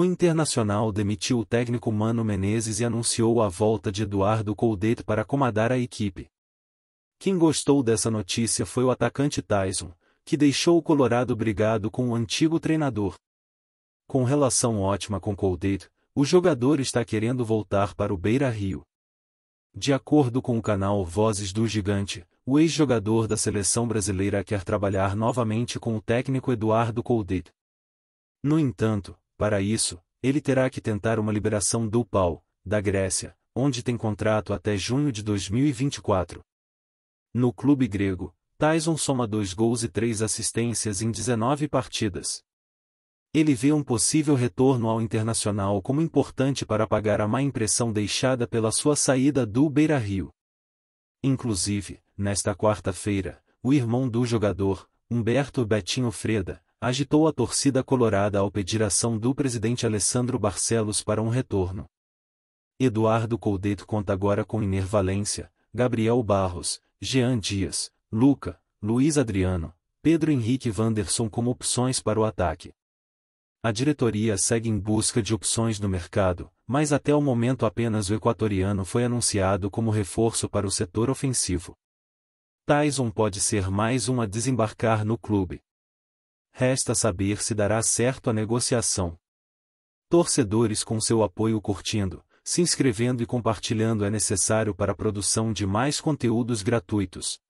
O Internacional demitiu o técnico Mano Menezes e anunciou a volta de Eduardo Coudet para comandar a equipe. Quem gostou dessa notícia foi o atacante Tyson, que deixou o Colorado brigado com o antigo treinador. Com relação ótima com Coudet, o jogador está querendo voltar para o Beira-Rio. De acordo com o canal Vozes do Gigante, o ex-jogador da seleção brasileira quer trabalhar novamente com o técnico Eduardo Coudet. No entanto, para isso, ele terá que tentar uma liberação do PAU, da Grécia, onde tem contrato até junho de 2024. No clube grego, Tyson soma dois gols e três assistências em 19 partidas. Ele vê um possível retorno ao Internacional como importante para apagar a má impressão deixada pela sua saída do Beira-Rio. Inclusive, nesta quarta-feira, o irmão do jogador, Humberto Betinho Freda, agitou a torcida colorada ao pedir ação do presidente Alessandro Barcelos para um retorno. Eduardo Coudeto conta agora com Iner Valência, Gabriel Barros, Jean Dias, Luca, Luiz Adriano, Pedro Henrique Vanderson como opções para o ataque. A diretoria segue em busca de opções no mercado, mas até o momento apenas o equatoriano foi anunciado como reforço para o setor ofensivo. Tyson pode ser mais um a desembarcar no clube resta saber se dará certo a negociação. Torcedores com seu apoio curtindo, se inscrevendo e compartilhando é necessário para a produção de mais conteúdos gratuitos.